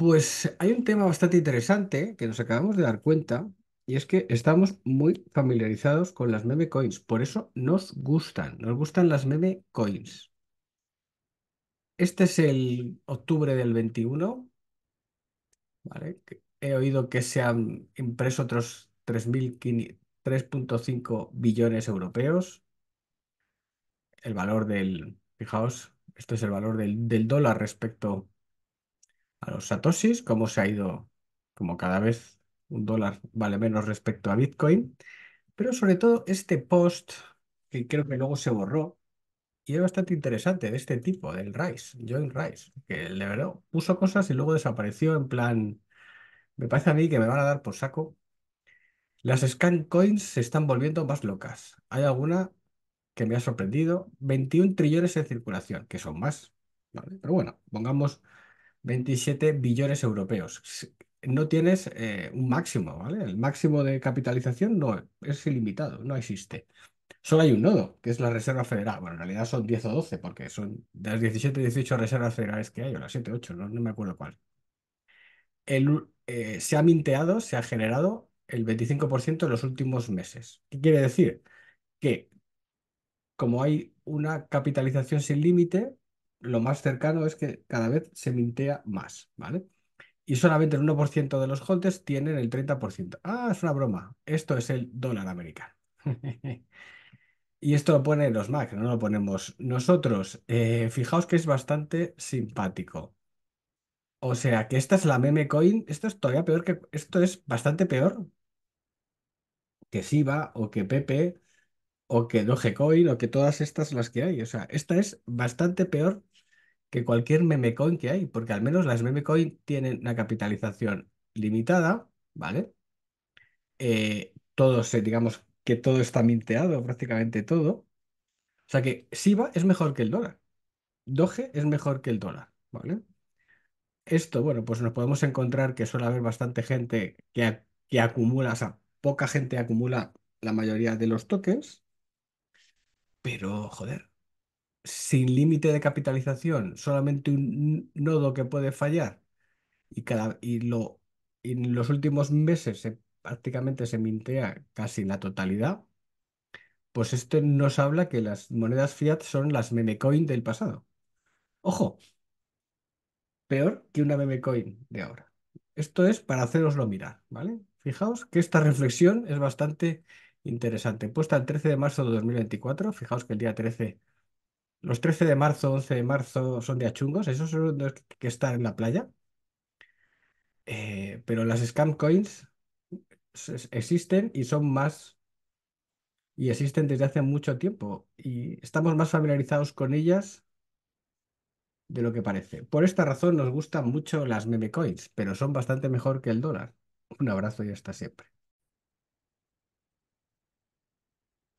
Pues hay un tema bastante interesante que nos acabamos de dar cuenta y es que estamos muy familiarizados con las meme coins, por eso nos gustan, nos gustan las meme coins. Este es el octubre del 21, ¿vale? He oído que se han impreso otros 3.5 billones europeos. El valor del, fijaos, esto es el valor del, del dólar respecto a los satoshis, cómo se ha ido, como cada vez un dólar vale menos respecto a Bitcoin, pero sobre todo este post que creo que luego se borró y es bastante interesante de este tipo, del Rice, Join Rice, que de verdad puso cosas y luego desapareció en plan, me parece a mí que me van a dar por saco. Las scan coins se están volviendo más locas. Hay alguna que me ha sorprendido, 21 trillones en circulación, que son más, ¿vale? Pero bueno, pongamos 27 billones europeos. No tienes eh, un máximo, ¿vale? El máximo de capitalización no es ilimitado, no existe. Solo hay un nodo, que es la Reserva Federal. Bueno, en realidad son 10 o 12, porque son de las 17, 18 reservas federales que hay, o las 7, 8, no, me acuerdo cuál. Eh, se ha minteado, se ha generado el 25% en los últimos meses. ¿Qué quiere decir? Que como hay una capitalización sin límite, lo más cercano es que cada vez se mintea más, ¿vale? Y solamente el 1% de los holders tienen el 30%. Ah, es una broma. Esto es el dólar americano. y esto lo ponen los Mac, no lo ponemos nosotros. Eh, fijaos que es bastante simpático. O sea, que esta es la meme coin. Esto es todavía peor que... Esto es bastante peor que Siba o que Pepe o que Dogecoin o que todas estas las que hay. O sea, esta es bastante peor que cualquier meme coin que hay, porque al menos las meme coin tienen una capitalización limitada, ¿vale? Eh, todos, digamos que todo está minteado, prácticamente todo. O sea que siva es mejor que el dólar. Doge es mejor que el dólar, ¿vale? Esto, bueno, pues nos podemos encontrar que suele haber bastante gente que, que acumula, o sea, poca gente acumula la mayoría de los tokens, pero joder, sin límite de capitalización, solamente un nodo que puede fallar y, cada, lo, en los últimos meses prácticamente se mintea casi la totalidad, pues esto nos habla que las monedas fiat son las memecoin del pasado. Ojo, peor que una memecoin de ahora. Esto es para haceroslo mirar, ¿vale? Fijaos que esta reflexión es bastante interesante. Puesta el 13 de marzo de 2024, fijaos que el día 13 los 13 de marzo, 11 de marzo son de achungos, esos son los que están en la playa. Eh, pero las scam coins existen y son más y existen desde hace mucho tiempo y estamos más familiarizados con ellas de lo que parece. Por esta razón nos gustan mucho las meme coins, pero son bastante mejor que el dólar. Un abrazo y hasta siempre.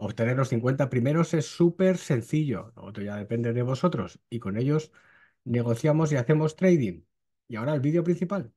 Obtener los 50 primeros es súper sencillo, lo otro ya depende de vosotros y con ellos negociamos y hacemos trading. Y ahora el vídeo principal.